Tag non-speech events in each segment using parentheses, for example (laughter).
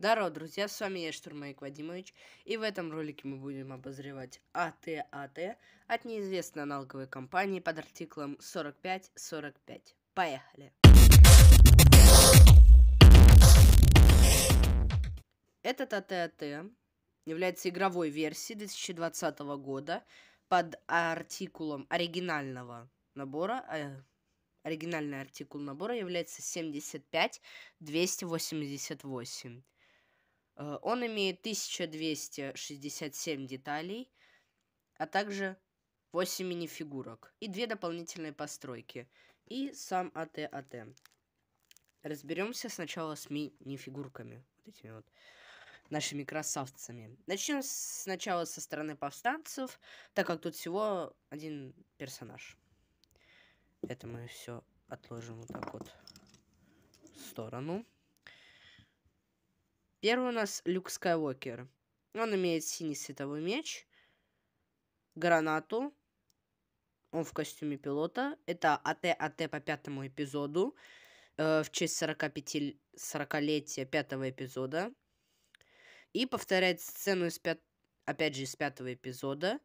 Здарова, друзья, с вами я, Штурмовик Вадимович, и в этом ролике мы будем обозревать АТАТ а от неизвестной аналоговой компании под артиклом 4545. Поехали! Этот АТАТ а является игровой версией 2020 года под артикулом оригинального набора, э, оригинальный артикул набора является 75288. Э, он имеет 1267 деталей, а также 8 мини-фигурок и 2 дополнительные постройки. И сам АТ-АТ. А Разберемся сначала с мини-фигурками. Вот этими вот нашими красавцами. Начнем сначала со стороны повстанцев, так как тут всего один персонаж. Это мы все отложим вот так вот в сторону. Первый у нас Люк Скайуокер. Он имеет синий световой меч, гранату. Он в костюме пилота. Это АТ-АТ а по пятому эпизоду. Э, в честь 45 40-летия пятого эпизода. И повторяет сцену из пят... опять же из пятого эпизода,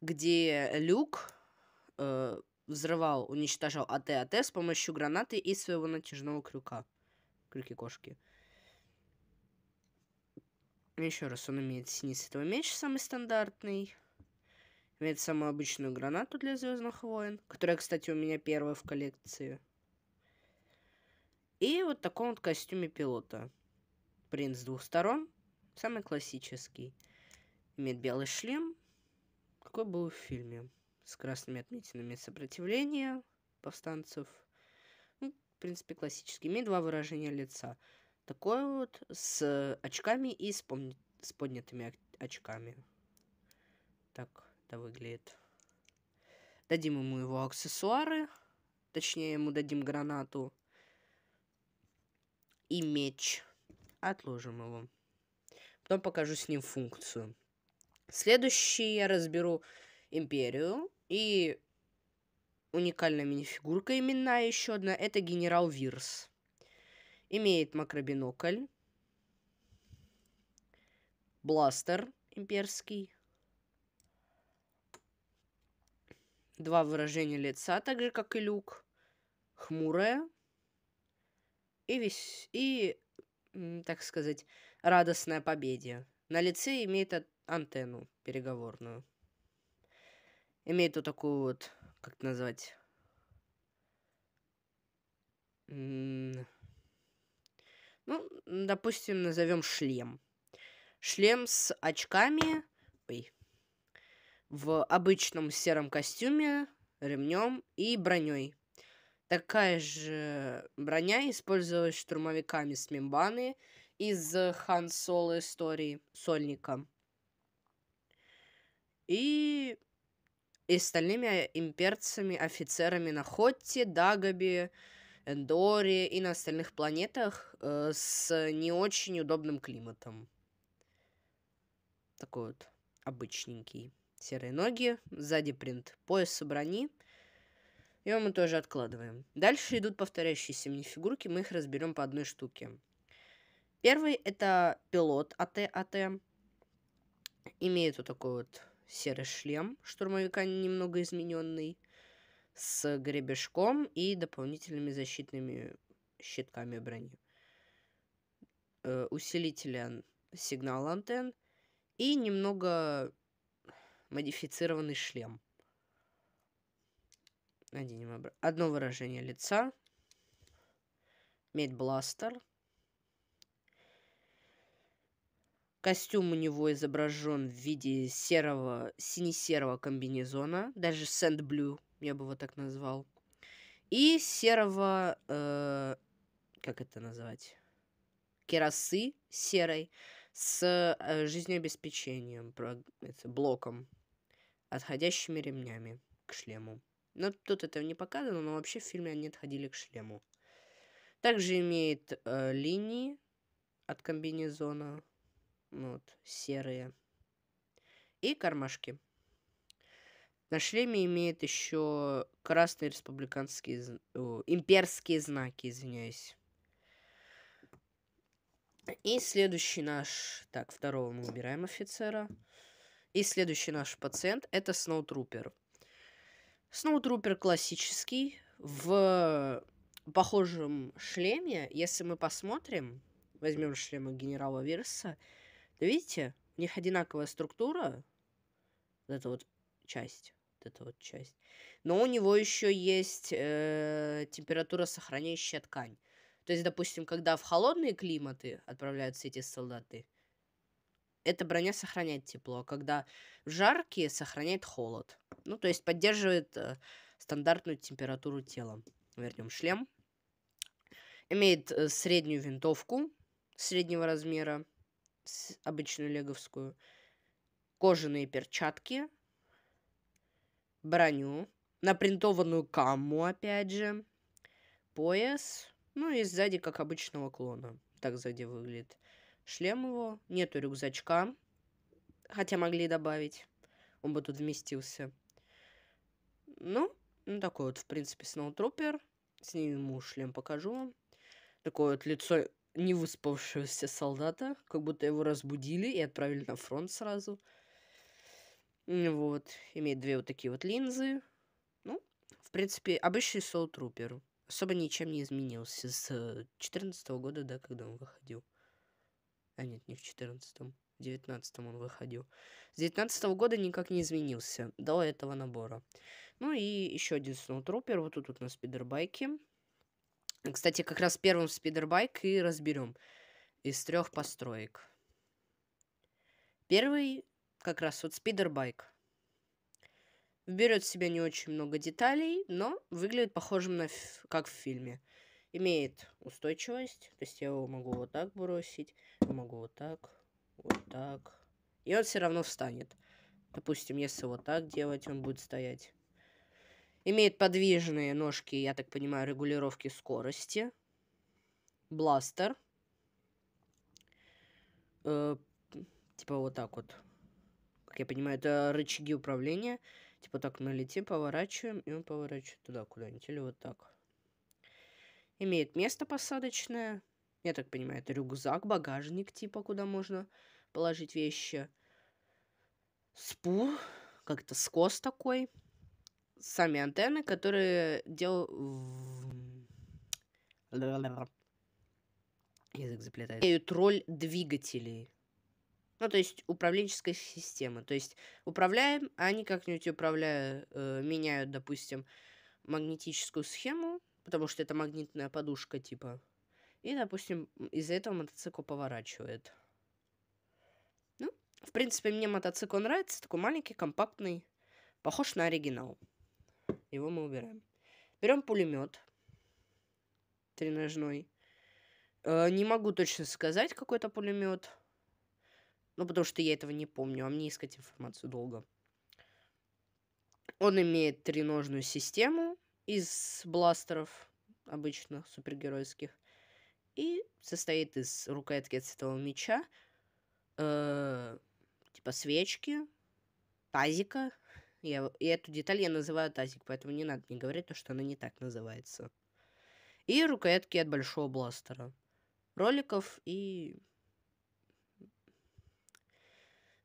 где Люк э, взрывал, уничтожал АТ-АТ а с помощью гранаты и своего натяжного крюка. Крюки кошки. Еще раз, он имеет синистый меч, самый стандартный. Имеет самую обычную гранату для Звездных войн, которая, кстати, у меня первая в коллекции. И вот в таком вот костюме пилота. принц с двух сторон, самый классический. Имеет белый шлем, какой был в фильме, с красными отметинами сопротивления повстанцев. Ну, в принципе, классический. Имеет два выражения лица – такой вот, с очками и с, пом... с поднятыми очками. Так это выглядит. Дадим ему его аксессуары. Точнее, ему дадим гранату. И меч. Отложим его. Потом покажу с ним функцию. Следующий я разберу империю. И уникальная минифигурка именно а еще одна. Это генерал Вирс имеет макробинокль, бластер имперский, два выражения лица, так же, как и люк, хмурая и, весь, и так сказать, радостная победе. На лице имеет антенну переговорную. Имеет вот такую вот, как это назвать... Ну, допустим, назовем шлем. Шлем с очками. Ой. В обычном сером костюме, ремнем и броней. Такая же броня использовалась штурмовиками с Мимбаны из Хан Соло истории Сольника. И, и остальными имперцами, офицерами на Хотте, Дагобе, Эндоре и на остальных планетах э, с не очень удобным климатом. Такой вот обычненький. Серые ноги, сзади принт пояса брони. Его мы тоже откладываем. Дальше идут повторяющиеся мне фигурки, мы их разберем по одной штуке. Первый это пилот АТ-АТ. А Имеет вот такой вот серый шлем штурмовика, немного измененный с гребешком и дополнительными защитными щитками брони. Э, усилителя сигнал антенн и немного модифицированный шлем. Наденем обра... одно выражение лица. Медбластер. Костюм у него изображен в виде серого, сине-серого комбинезона, даже Sand Blue я бы его так назвал. И серого, э, как это назвать, керосы серой с э, жизнеобеспечением, блоком, отходящими ремнями к шлему. Но тут этого не показано, но вообще в фильме они отходили к шлему. Также имеет э, линии от комбинезона, вот, серые, и кармашки. На шлеме имеет еще красные республиканские... О, имперские знаки, извиняюсь. И следующий наш... Так, второго мы убираем офицера. И следующий наш пациент это Сноутрупер. Сноутрупер классический в похожем шлеме. Если мы посмотрим, возьмем шлемы генерала Верса, то видите, у них одинаковая структура. Вот эта вот часть эта вот часть. Но у него еще есть э, температура сохраняющая ткань. То есть, допустим, когда в холодные климаты отправляются эти солдаты, эта броня сохраняет тепло, а когда в жаркие сохраняет холод. Ну, то есть поддерживает э, стандартную температуру тела. Вернем шлем. Имеет э, среднюю винтовку среднего размера, обычную леговскую. Кожаные перчатки броню, на принтованную камму, опять же, пояс, ну и сзади, как обычного клона. Так сзади выглядит шлем его, нету рюкзачка, хотя могли добавить, он бы тут вместился. Ну, ну такой вот, в принципе, сноутрупер. Снимем ему шлем, покажу вам. Такое вот лицо невыспавшегося солдата, как будто его разбудили и отправили на фронт сразу – вот, имеет две вот такие вот линзы. Ну, в принципе, обычный Soul Trooper. Особо ничем не изменился с 2014 э, года, да, когда он выходил. А нет, не в 2014, в 2019 он выходил. С 2019 года никак не изменился до этого набора. Ну и еще один Snow вот тут вот на спидербайке. Кстати, как раз первым спидербайк и разберем из трех построек. Первый как раз вот спидербайк. Берет в себя не очень много деталей, но выглядит похожим на как в фильме. Имеет устойчивость, то есть я его могу вот так бросить, могу вот так, вот так. И он все равно встанет. Допустим, если вот так делать, он будет стоять. Имеет подвижные ножки, я так понимаю, регулировки скорости. Бластер. Э, типа вот так вот как я понимаю, это рычаги управления. Типа так, мы летим, поворачиваем, и он поворачивает туда куда-нибудь, или вот так. Имеет место посадочное. Я так понимаю, это рюкзак, багажник, типа, куда можно положить вещи. Спу, как-то скос такой. Сами антенны, которые делают Язык заплетает. Тролль двигателей. Ну, то есть управленческая система. То есть управляем, а они как-нибудь управляют, э, меняют, допустим, магнетическую схему, потому что это магнитная подушка типа. И, допустим, из-за этого мотоцикл поворачивает. Ну, в принципе, мне мотоцикл нравится. Такой маленький, компактный. Похож на оригинал. Его мы убираем. Берем пулемет. Тренажной. Э, не могу точно сказать, какой это пулемет. Ну, потому что я этого не помню, а мне искать информацию долго. Он имеет треножную систему из бластеров, обычно супергеройских, и состоит из рукоятки от Святого Меча, э, типа свечки, тазика. Я, и эту деталь я называю тазик, поэтому не надо мне говорить, то, что она не так называется. И рукоятки от Большого Бластера. Роликов и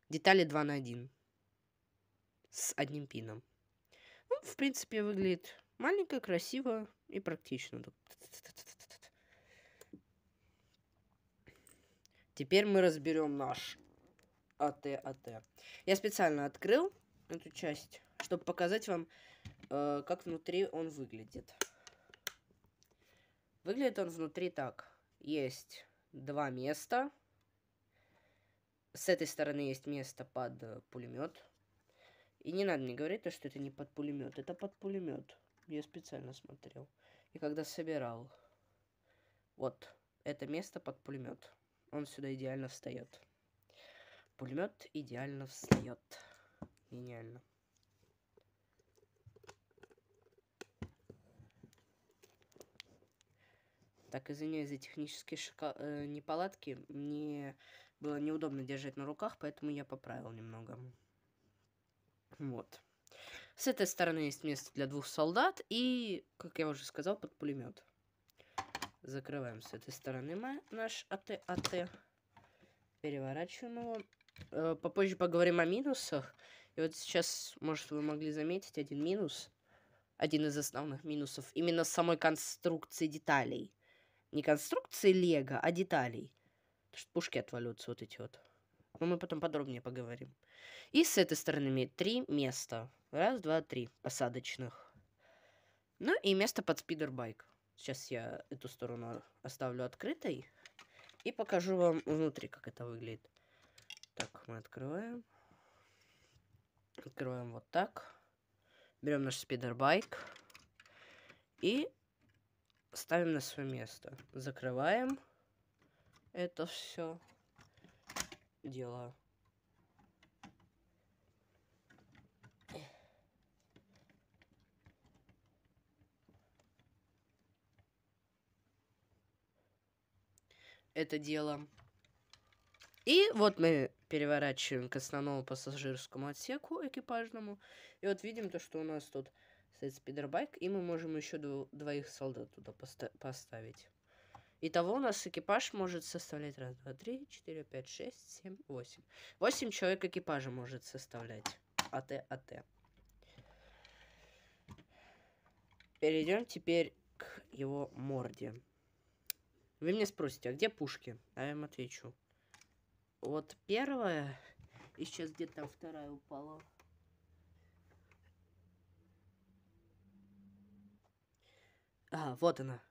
детали 2 на 1 с одним пином. Ну, в принципе, выглядит маленько, красиво и практично. Теперь мы разберем наш АТ-АТ. А Я специально открыл эту часть, чтобы показать вам, э, как внутри он выглядит. Выглядит он внутри так. Есть два места. С этой стороны есть место под э, пулемет. И не надо мне говорить, то, что это не под пулемет. Это под пулемет. Я специально смотрел. И когда собирал. Вот. Это место под пулемет. Он сюда идеально встает. Пулемет идеально встает. Гениально. Так, извиняюсь за технические шика... э, неполадки. Мне было неудобно держать на руках, поэтому я поправил немного. Вот. С этой стороны есть место для двух солдат и, как я уже сказал, под пулемет. Закрываем с этой стороны мы наш АТ-АТ. А Переворачиваем его. Э, попозже поговорим о минусах. И вот сейчас, может, вы могли заметить один минус. Один из основных минусов. Именно самой конструкции деталей. Не конструкции лего, а деталей пушки отвалются вот эти вот. Но мы потом подробнее поговорим. И с этой стороны три места. Раз, два, три посадочных. Ну и место под спидербайк. Сейчас я эту сторону оставлю открытой. И покажу вам внутри, как это выглядит. Так, мы открываем. Открываем вот так. Берем наш спидербайк. И ставим на свое место. Закрываем. Закрываем это все дело. Это дело. И вот мы переворачиваем к основному пассажирскому отсеку экипажному. И вот видим то, что у нас тут стоит спидербайк, и мы можем еще дво двоих солдат туда поставить. Итого у нас экипаж может составлять 1, 2, 3, 4, 5, 6, 7, 8. 8 человек экипажа может составлять. АТ, АТ. Перейдем теперь к его морде. Вы мне спросите, а где пушки? А я вам отвечу. Вот первая, и сейчас где-то вторая упала. А, вот она.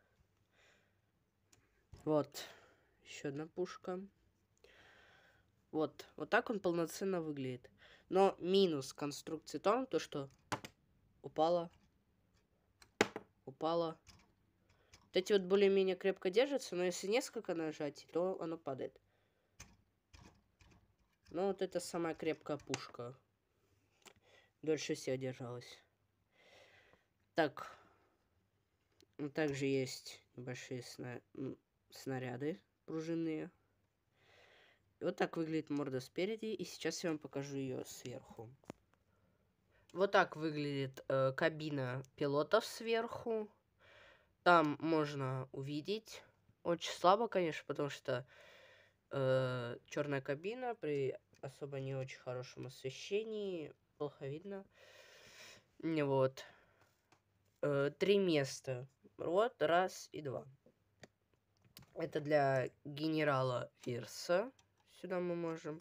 Вот. Еще одна пушка. Вот. Вот так он полноценно выглядит. Но минус конструкции том, то что упала. Упала. Вот эти вот более-менее крепко держатся, но если несколько нажать, то оно падает. Ну, вот это самая крепкая пушка. Дольше всех держалась. Так. Также есть небольшие сна снаряды пружинные. Вот так выглядит морда спереди, и сейчас я вам покажу ее сверху. Вот так выглядит э, кабина пилотов сверху. Там можно увидеть. Очень слабо, конечно, потому что э, черная кабина при особо не очень хорошем освещении. Плохо видно. Вот. Э, три места. Вот, раз и два. Это для генерала Вирса. Сюда мы можем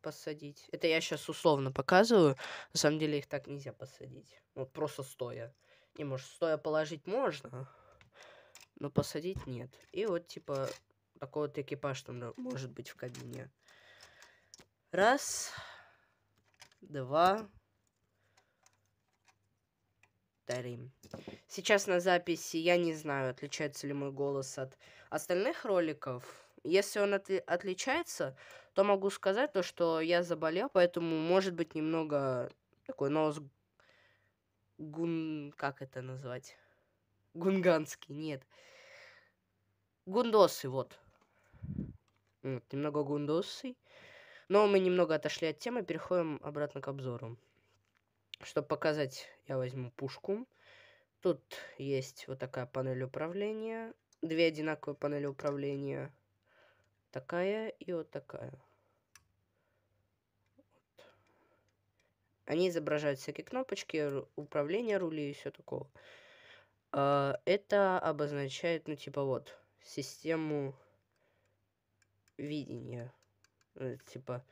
посадить. Это я сейчас условно показываю. На самом деле их так нельзя посадить. Вот просто стоя. Не, может, стоя положить можно, но посадить нет. И вот, типа, такой вот экипаж там может быть в кабине. Раз, два, три. Сейчас на записи я не знаю, отличается ли мой голос от остальных роликов. Если он от отличается, то могу сказать то, что я заболел, поэтому может быть немного такой нос гун... как это назвать? Гунганский, нет. Гундосы, вот. вот. Немного гундосы. Но мы немного отошли от темы, переходим обратно к обзору. Чтобы показать, я возьму пушку. Тут есть вот такая панель управления. Две одинаковые панели управления. Такая и вот такая. Вот. Они изображают всякие кнопочки, управления, рули и все такое. А, это обозначает, ну, типа, вот, систему видения. Э, типа,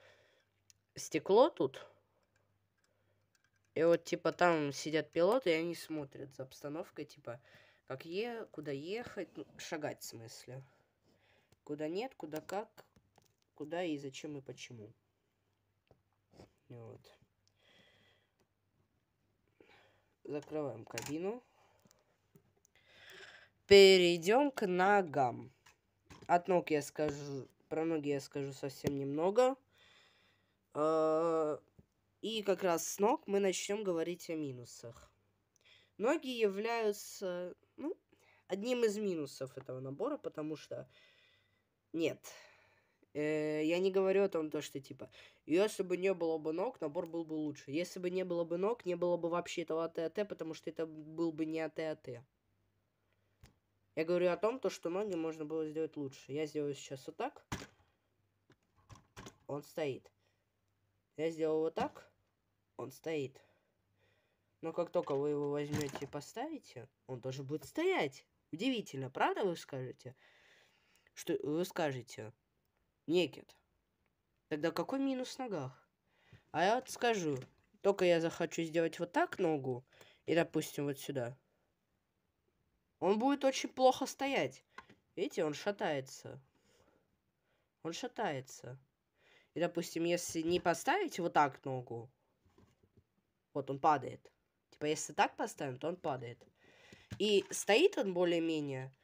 стекло тут и вот, типа, там сидят пилоты, и они смотрят за обстановкой, типа, как е, куда ехать, ну, шагать в смысле. Куда нет, куда как, куда и зачем и почему. Вот. Закрываем кабину. Перейдем к ногам. От ног я скажу, про ноги я скажу совсем немного. Э -э и как раз с ног мы начнем говорить о минусах. Ноги являются ну, одним из минусов этого набора, потому что нет. Э, я не говорю о том, то, что типа, если бы не было бы ног, набор был бы лучше. Если бы не было бы ног, не было бы вообще этого АТ-АТ, потому что это был бы не АТ-АТ. Я говорю о том, то, что ноги можно было сделать лучше. Я сделаю сейчас вот так. Он стоит. Я сделал вот так он стоит. Но как только вы его возьмете и поставите, он тоже будет стоять. Удивительно, правда вы скажете? Что вы скажете? Некет. Тогда какой минус в ногах? А я вот скажу. Только я захочу сделать вот так ногу. И, допустим, вот сюда. Он будет очень плохо стоять. Видите, он шатается. Он шатается. И, допустим, если не поставить вот так ногу, вот он падает. Типа, если так поставим, то он падает. И стоит он более-менее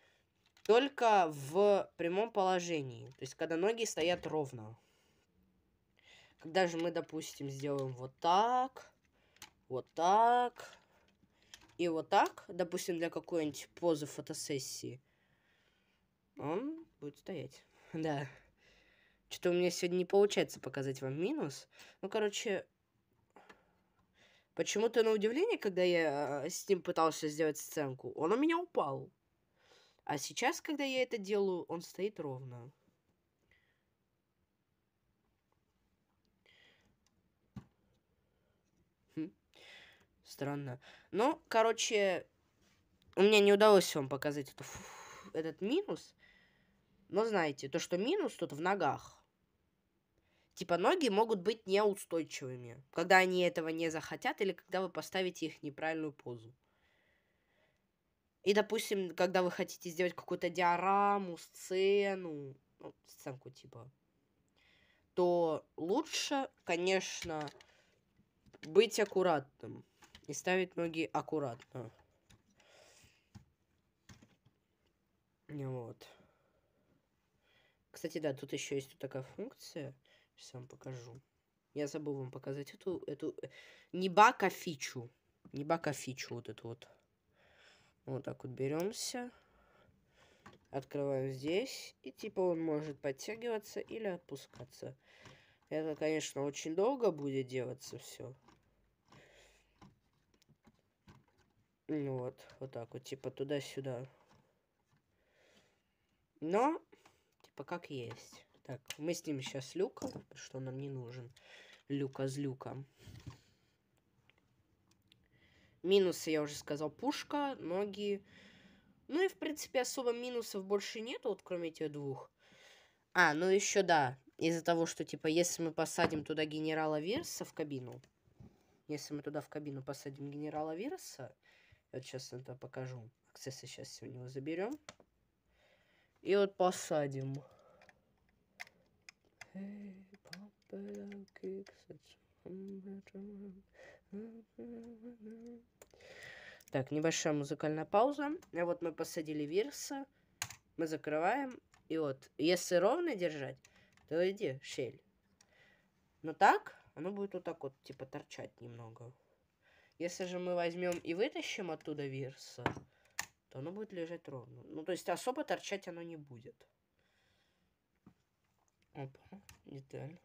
только в прямом положении. То есть, когда ноги стоят ровно. Когда же мы, допустим, сделаем вот так, вот так и вот так, допустим, для какой-нибудь позы фотосессии, он будет стоять. (laughs) Да. Что-то у меня сегодня не получается показать вам минус. Ну, короче, Почему-то на удивление, когда я э, с ним пытался сделать сценку, он у меня упал. А сейчас, когда я это делаю, он стоит ровно. Хм. Странно. Ну, короче, у меня не удалось вам показать эту, этот минус. Но знаете, то, что минус тут в ногах типа ноги могут быть неустойчивыми, когда они этого не захотят или когда вы поставите их в неправильную позу. И, допустим, когда вы хотите сделать какую-то диораму, сцену, ну, сценку типа, то лучше, конечно, быть аккуратным и ставить ноги аккуратно. Вот. Кстати, да, тут еще есть такая функция – Сейчас вам покажу. Я забыл вам показать эту... эту э, не бака фичу. Не бака фичу вот эту вот. Вот так вот беремся. Открываем здесь. И типа он может подтягиваться или опускаться. Это, конечно, очень долго будет делаться все. Ну вот, вот так вот, типа туда-сюда. Но, типа как есть. Так, мы с ним сейчас Люка, что нам не нужен. Люка с Люком. Минусы, я уже сказал, пушка, ноги. Ну и, в принципе, особо минусов больше нету, вот кроме этих двух. А, ну еще да, из-за того, что, типа, если мы посадим туда генерала Верса в кабину, если мы туда в кабину посадим генерала Верса, я вот сейчас это покажу, аксессы сейчас у него заберем, и вот посадим. Так, небольшая музыкальная пауза. А вот мы посадили вирса. Мы закрываем. И вот, если ровно держать, то иди, щель. Но так, оно будет вот так вот, типа, торчать немного. Если же мы возьмем и вытащим оттуда вирса, то оно будет лежать ровно. Ну, то есть особо торчать оно не будет. Оп, деталь.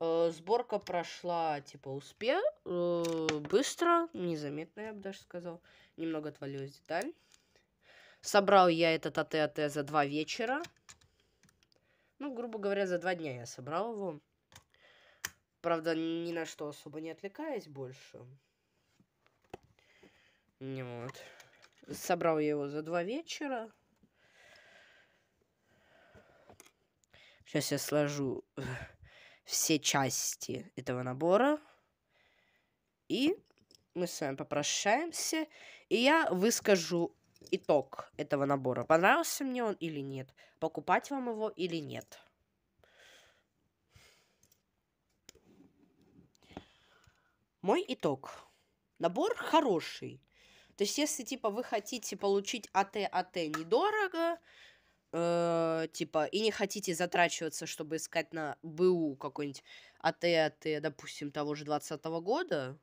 Э, сборка прошла, типа, успе... Э, быстро, незаметно, я бы даже сказал. Немного отвалилась деталь. Собрал я этот АТ-АТ за два вечера. Ну, грубо говоря, за два дня я собрал его. Правда, ни на что особо не отвлекаясь больше. Вот. Собрал я его за два вечера. Сейчас я сложу э, все части этого набора. И мы с вами попрощаемся. И я выскажу итог этого набора. Понравился мне он или нет? Покупать вам его или нет? Мой итог. Набор хороший. То есть, если, типа, вы хотите получить АТ-АТ недорого, Э, типа, и не хотите затрачиваться, чтобы искать на БУ какой-нибудь АТ, АТ, допустим, того же 20 года,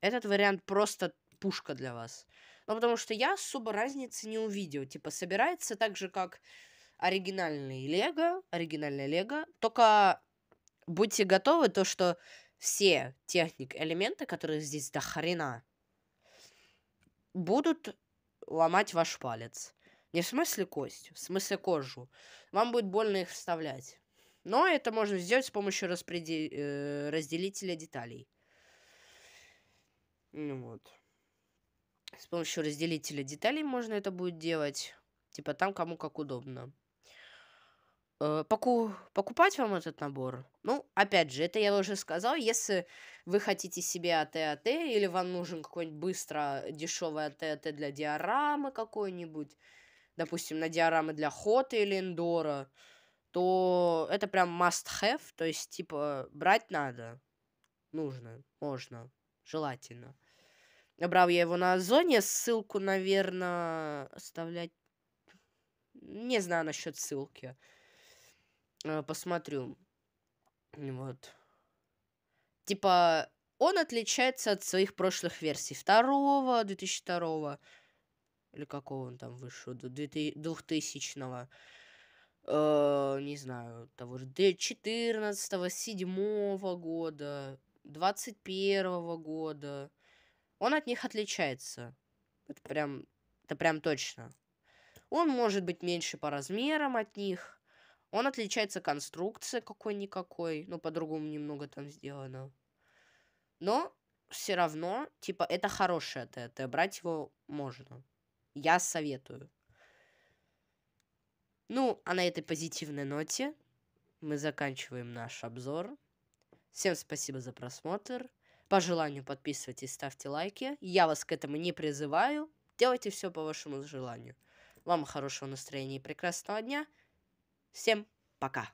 этот вариант просто пушка для вас. Ну, потому что я особо разницы не увидел. Типа, собирается так же, как оригинальный Лего, оригинальное Лего, только будьте готовы то, что все техник-элементы, которые здесь до хрена, будут ломать ваш палец. Не в смысле кость, в смысле кожу. Вам будет больно их вставлять. Но это можно сделать с помощью распреди... э, разделителя деталей. Ну вот. С помощью разделителя деталей можно это будет делать. Типа там кому как удобно. Э, поку... Покупать вам этот набор? Ну, опять же, это я уже сказал. Если вы хотите себе АТ-АТ, или вам нужен какой-нибудь быстро дешевый АТ-АТ для диорамы какой-нибудь, допустим, на диорамы для Хота или Эндора, то это прям must-have, то есть, типа, брать надо. Нужно, можно, желательно. Набрал я его на Озоне, ссылку, наверное, оставлять... Не знаю насчет ссылки. Э, посмотрю. Вот. Типа, он отличается от своих прошлых версий. Второго, 2002 или какого он там вышел? До 2000-го. Э, не знаю, того же 14-го, 7-го года, 21-го года. Он от них отличается. Это прям, это прям точно. Он может быть меньше по размерам от них. Он отличается конструкция какой-никакой. Ну, по-другому немного там сделано. Но все равно, типа, это хорошее ТТ. Брать его можно. Я советую. Ну, а на этой позитивной ноте мы заканчиваем наш обзор. Всем спасибо за просмотр. По желанию подписывайтесь, ставьте лайки. Я вас к этому не призываю. Делайте все по вашему желанию. Вам хорошего настроения и прекрасного дня. Всем пока.